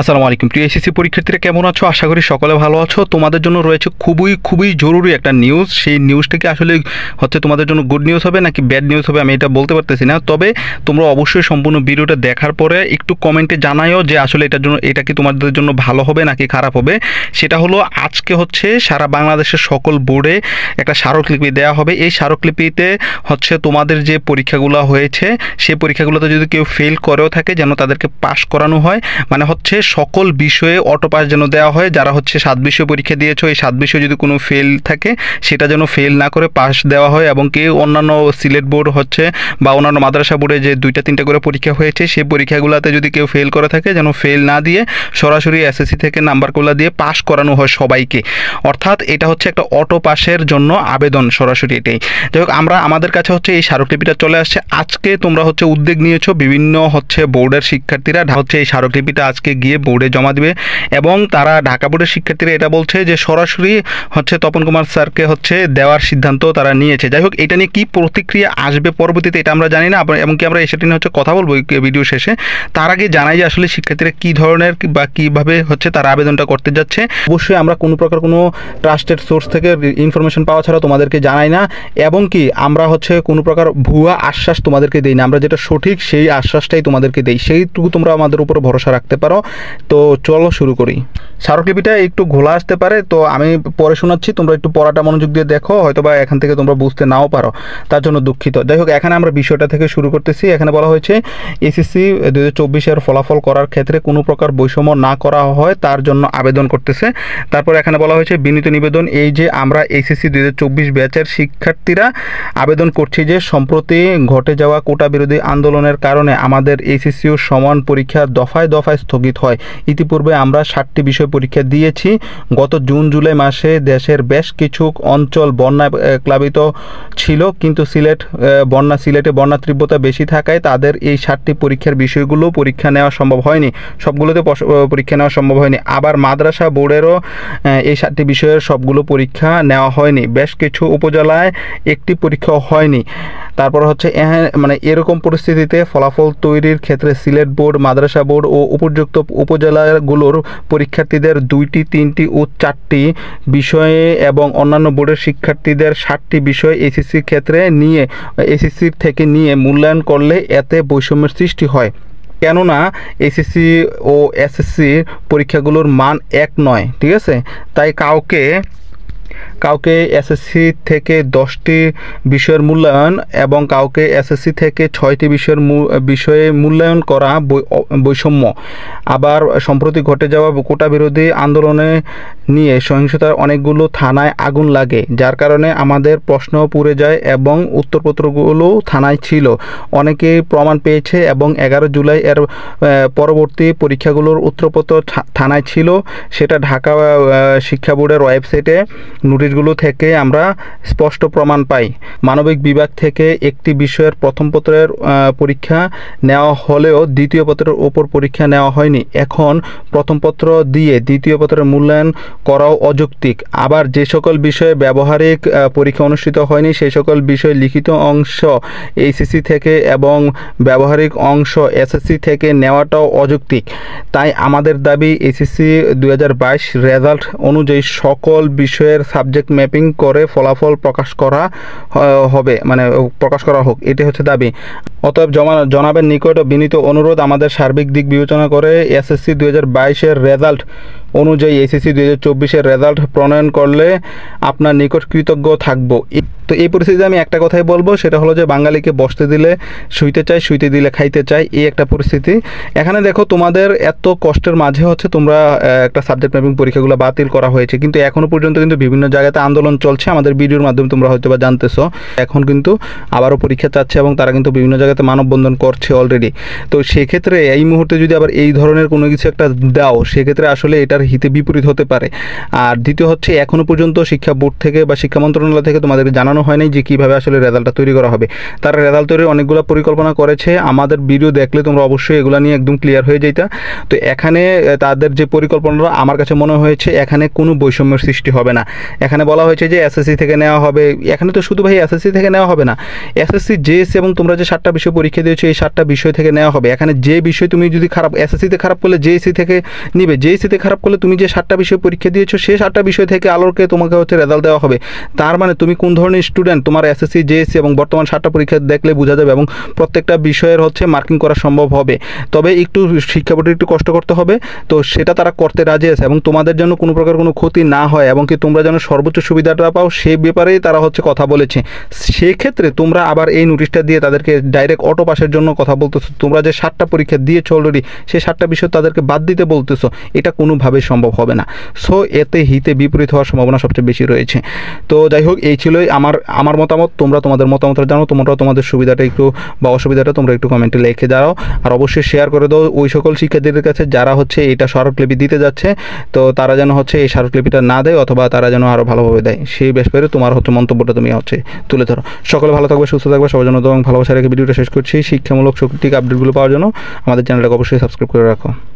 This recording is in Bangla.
আসসালামু আলাইকুম প্রিয় এসএসসি পরীক্ষার্থীরা কেমন আছো আশা করি সকলে ভালো আছো তোমাদের জন্য রয়েছে খুবই খুবই জরুরি একটা নিউজ সেই নিউজটাকে আসলে হচ্ছে তোমাদের জন্য গুড নিউজ হবে নাকি ব্যাড নিউজ হবে আমি এটা বলতে পারতেছি না তবে তোমরা অবশ্যই সম্পূর্ণ ভিডিওটা দেখার পরে একটু কমেন্টে জানায়ও যে আসলে এটার জন্য এটা কি তোমাদের জন্য ভালো হবে নাকি খারাপ হবে সেটা হলো আজকে হচ্ছে সারা বাংলাদেশের সকল বোর্ডে একটা স্মারকলিপি দেওয়া হবে এই স্মারকলিপিতে হচ্ছে তোমাদের যে পরীক্ষাগুলো হয়েছে সেই পরীক্ষাগুলোতে যদি কেউ ফেল করেও থাকে যেন তাদেরকে পাশ করানো হয় মানে হচ্ছে সকল বিষয়ে অটো পাস যেন দেওয়া হয় যারা হচ্ছে সাত বিষয় পরীক্ষা দিয়েছ এই সাত বিষয়ে যদি কোনো ফেল থাকে সেটা যেন ফেল না করে পাস দেওয়া হয় এবং কেউ অন্যান্য সিলেট বোর্ড হচ্ছে বা অন্যান্য মাদ্রাসা বোর্ডে যে দুইটা তিনটা করে পরীক্ষা হয়েছে সেই পরীক্ষাগুলোতে যদি কেউ ফেল করে থাকে যেন ফেল না দিয়ে সরাসরি এসএসসি থেকে নাম্বারগুলো দিয়ে পাস করানো হয় সবাইকে অর্থাৎ এটা হচ্ছে একটা অটো পাসের জন্য আবেদন সরাসরি এটাই যাই হোক আমরা আমাদের কাছে হচ্ছে এই স্মারকলিপিটা চলে আসছে আজকে তোমরা হচ্ছে উদ্যোগ নিয়েছ বিভিন্ন হচ্ছে বোর্ডের শিক্ষার্থীরা হচ্ছে এই স্মারকলিপিটা আজকে গিয়ে দিয়ে বোর্ডে জমা দেবে এবং তারা ঢাকা বোর্ডের শিক্ষার্থীরা এটা বলছে যে সরাসরি হচ্ছে তপন কুমার স্যারকে হচ্ছে দেওয়ার সিদ্ধান্ত তারা নিয়েছে যাই হোক এটা নিয়ে কী প্রতিক্রিয়া আসবে পরবর্তীতে এটা আমরা জানি না এমনকি আমরা সেটা নিয়ে হচ্ছে কথা বলবো ভিডিও শেষে তার আগে জানাই যে আসলে শিক্ষার্থীরা কী ধরনের বা কীভাবে হচ্ছে তারা আবেদনটা করতে যাচ্ছে অবশ্যই আমরা কোনো প্রকার কোনো ট্রাস্টেড সোর্স থেকে ইনফরমেশন পাওয়া ছাড়া তোমাদেরকে জানাই না এবং কি আমরা হচ্ছে কোনো প্রকার ভুয়া আশ্বাস তোমাদেরকে দিই না আমরা যেটা সঠিক সেই আশ্বাসটাই তোমাদেরকে দিই সেইটুকু তোমরা আমাদের উপর ভরসা রাখতে পারো তো চলো শুরু করি সারকিপিটা একটু ঘোলা আসতে পারে তো আমি পরে শোনাচ্ছি তোমরা একটু পড়াটা মনোযোগ দিয়ে দেখো হয়তো বা এখান থেকে তোমরা বুঝতে নাও পারো তার জন্য দুঃখিত যাই হোক এখানে আমরা বিষয়টা থেকে শুরু করতেছি এখানে বলা হয়েছে এসএসসি দু হাজার ফলাফল করার ক্ষেত্রে কোনো প্রকার বৈষম্য না করা হয় তার জন্য আবেদন করতেছে তারপর এখানে বলা হয়েছে বিনীত নিবেদন এই যে আমরা এসএসসি দু ব্যাচের শিক্ষার্থীরা আবেদন করছি যে সম্প্রতি ঘটে যাওয়া কোটা বিরোধী আন্দোলনের কারণে আমাদের এসএসসিও সমান পরীক্ষা দফায় দফায় স্থগিত হয় হয় ইতিপূর্বে আমরা ষাটটি বিষয় পরীক্ষা দিয়েছি গত জুন জুলাই মাসে দেশের বেশ কিছু অঞ্চল বন্যা ক্লাবিত ছিল কিন্তু সিলেট বন্যা সিলেটে বন্যা তীব্রতা বেশি থাকায় তাদের এই ষাটটি পরীক্ষার বিষয়গুলো পরীক্ষা নেওয়া সম্ভব হয়নি সবগুলোতে পরীক্ষা নেওয়া সম্ভব হয়নি আবার মাদ্রাসা বোর্ডেরও এই সাতটি বিষয়ের সবগুলো পরীক্ষা নেওয়া হয়নি বেশ কিছু উপজেলায় একটি পরীক্ষা হয়নি তারপর হচ্ছে মানে এরকম পরিস্থিতিতে ফলাফল তৈরির ক্ষেত্রে সিলেট বোর্ড মাদ্রাসা বোর্ড ও উপযুক্ত উপজেলাগুলোর পরীক্ষার্থীদের দুইটি তিনটি ও চারটি বিষয়ে এবং অন্যান্য বোর্ডের শিক্ষার্থীদের ষাটটি বিষয় এসএসসির ক্ষেত্রে নিয়ে এসএসসির থেকে নিয়ে মূল্যায়ন করলে এতে বৈষম্যের সৃষ্টি হয় কেননা এসএসসি ও এসএসসির পরীক্ষাগুলোর মান এক নয় ঠিক আছে তাই কাউকে কাউকে এসএসসি থেকে দশটি বিষয়ের মূল্যায়ন এবং কাউকে এসএসসি থেকে ছয়টি বিষয়ের বিষয়ে মূল্যায়ন করা বৈষম্য আবার সম্প্রতি ঘটে যাওয়া কোটা বিরোধী আন্দোলনে নিয়ে সহিংসতার অনেকগুলো থানায় আগুন লাগে যার কারণে আমাদের প্রশ্ন পুড়ে যায় এবং উত্তরপত্রগুলো থানায় ছিল অনেকে প্রমাণ পেয়েছে এবং এগারো জুলাই এর পরবর্তী পরীক্ষাগুলোর উত্তরপত্র থানায় ছিল সেটা ঢাকা শিক্ষা বোর্ডের ওয়েবসাইটে নোটিশ টেবিলগুলো থেকে আমরা স্পষ্ট প্রমাণ পাই মানবিক বিভাগ থেকে একটি বিষয়ের প্রথম পত্রের পরীক্ষা নেওয়া হলেও দ্বিতীয় পত্রের ওপর পরীক্ষা নেওয়া হয়নি এখন প্রথম পত্র দিয়ে দ্বিতীয় পত্রের মূল্যায়ন করাও অযৌক্তিক আবার যে সকল বিষয়ে ব্যবহারিক পরীক্ষা অনুষ্ঠিত হয়নি সেই সকল বিষয়ে লিখিত অংশ এইচএসসি থেকে এবং ব্যবহারিক অংশ এসএসসি থেকে নেওয়াটাও অযৌক্তিক তাই আমাদের দাবি এসএসসি দু রেজাল্ট অনুযায়ী সকল বিষয়ের সাবজেক্ট সাবজেক্ট ম্যাপিং করে ফলাফল প্রকাশ করা হবে মানে প্রকাশ করা হোক এটি হচ্ছে দাবি অতএব জমা জনাবের নিকট বিনীত অনুরোধ আমাদের সার্বিক দিক বিবেচনা করে এসএসসি দু হাজার বাইশের রেজাল্ট অনুযায়ী এসএসসি দুই হাজার চব্বিশের রেজাল্ট প্রণয়ন করলে আপনার নিকট কৃতজ্ঞ থাকব তো এই পরিস্থিতিতে আমি একটা কথাই বলবো সেটা হলো যে বাঙালিকে বসতে দিলে শুইতে চাই শুইতে দিলে খাইতে চাই এই একটা পরিস্থিতি এখানে দেখো তোমাদের এত কষ্টের মাঝে হচ্ছে তোমরা একটা সাবজেক্ট ম্যাপিং পরীক্ষাগুলো বাতিল করা হয়েছে কিন্তু এখনও পর্যন্ত কিন্তু বিভিন্ন জায়গাতে আন্দোলন চলছে আমাদের ভিডিওর মাধ্যমে তোমরা হয়তো বা জানতেছো এখন কিন্তু আবারও পরীক্ষা চাচ্ছে এবং তারা কিন্তু বিভিন্ন জায়গাতে মানববন্ধন করছে অলরেডি তো সেক্ষেত্রে এই মুহূর্তে যদি আবার এই ধরনের কোনো কিছু একটা দাও সেক্ষেত্রে আসলে এটা এটার হিতে বিপরীত হতে পারে আর দ্বিতীয় হচ্ছে এখনও পর্যন্ত শিক্ষা বোর্ড থেকে বা শিক্ষা মন্ত্রণালয় থেকে তোমাদেরকে জানানো হয়নি যে কীভাবে আসলে রেজাল্টটা তৈরি করা হবে তারা রেজাল্ট তৈরির অনেকগুলো পরিকল্পনা করেছে আমাদের ভিডিও দেখলে তোমরা অবশ্যই এগুলো নিয়ে একদম ক্লিয়ার হয়ে যেতা তো এখানে তাদের যে পরিকল্পনাটা আমার কাছে মনে হয়েছে এখানে কোনো বৈষম্যের সৃষ্টি হবে না এখানে বলা হয়েছে যে এসএসসি থেকে নেওয়া হবে এখানে তো শুধু ভাই এসএসসি থেকে নেওয়া হবে না এসএসসি জেএস এবং তোমরা যে সাতটা বিষয় পরীক্ষা দিয়েছো এই সাতটা বিষয় থেকে নেওয়া হবে এখানে যে বিষয় তুমি যদি খারাপ এসএসসিতে খারাপ করলে জেএসসি থেকে নিবে জেএসসিতে খারাপ করলে তুমি যে সাতটা বিষয় পরীক্ষা দিয়েছো সে সাতটা বিষয় থেকে আলোকে তোমাকে হচ্ছে রেজাল্ট দেওয়া হবে তার মানে তুমি কোন ধরনের স্টুডেন্ট তোমার এসএসসি জেএসসি এবং বর্তমান সাতটা পরীক্ষা দেখলে বোঝা যাবে এবং প্রত্যেকটা বিষয়ের হচ্ছে মার্কিং করা সম্ভব হবে তবে একটু শিক্ষা বোর্ডের একটু কষ্ট করতে হবে তো সেটা তারা করতে রাজি আছে এবং তোমাদের জন্য কোনো প্রকার কোনো ক্ষতি না হয় এবং কি তোমরা যেন সর্বোচ্চ সুবিধাটা পাও সে ব্যাপারেই তারা হচ্ছে কথা বলেছে সেক্ষেত্রে তোমরা আবার এই নোটিশটা দিয়ে তাদেরকে ডাইরেক্ট অটো পাসের জন্য কথা বলতেছো তোমরা যে সাতটা পরীক্ষা দিয়েছো অলরেডি সেই সাতটা বিষয় তাদেরকে বাদ দিতে বলতেছো এটা কোনোভাবে কোনোভাবেই সম্ভব হবে না সো এতে হিতে বিপরীত হওয়ার সম্ভাবনা সবচেয়ে বেশি রয়েছে তো যাই হোক এই ছিলই আমার আমার মতামত তোমরা তোমাদের মতামত জানো তোমরা তোমাদের সুবিধাটা একটু বা অসুবিধাটা তোমরা একটু কমেন্টে লিখে দাও আর অবশ্যই শেয়ার করে দাও ওই সকল শিক্ষার্থীদের কাছে যারা হচ্ছে এটা স্মারকলিপি দিতে যাচ্ছে তো তারা যেন হচ্ছে এই স্মারকলিপিটা না দেয় অথবা তারা যেন আরও ভালোভাবে দেয় সেই বেশ পেরে তোমার হচ্ছে মন্তব্যটা তুমি হচ্ছে তুলে ধরো সকলে ভালো থাকবে সুস্থ থাকবে সবার জন্য তোমার ভালোবাসা রেখে ভিডিওটা শেষ করছি শিক্ষামূলক সঠিক আপডেটগুলো পাওয়ার জন্য আমাদের চ্যানেলটাকে অবশ্যই সাবস্ক্রাইব করে রাখো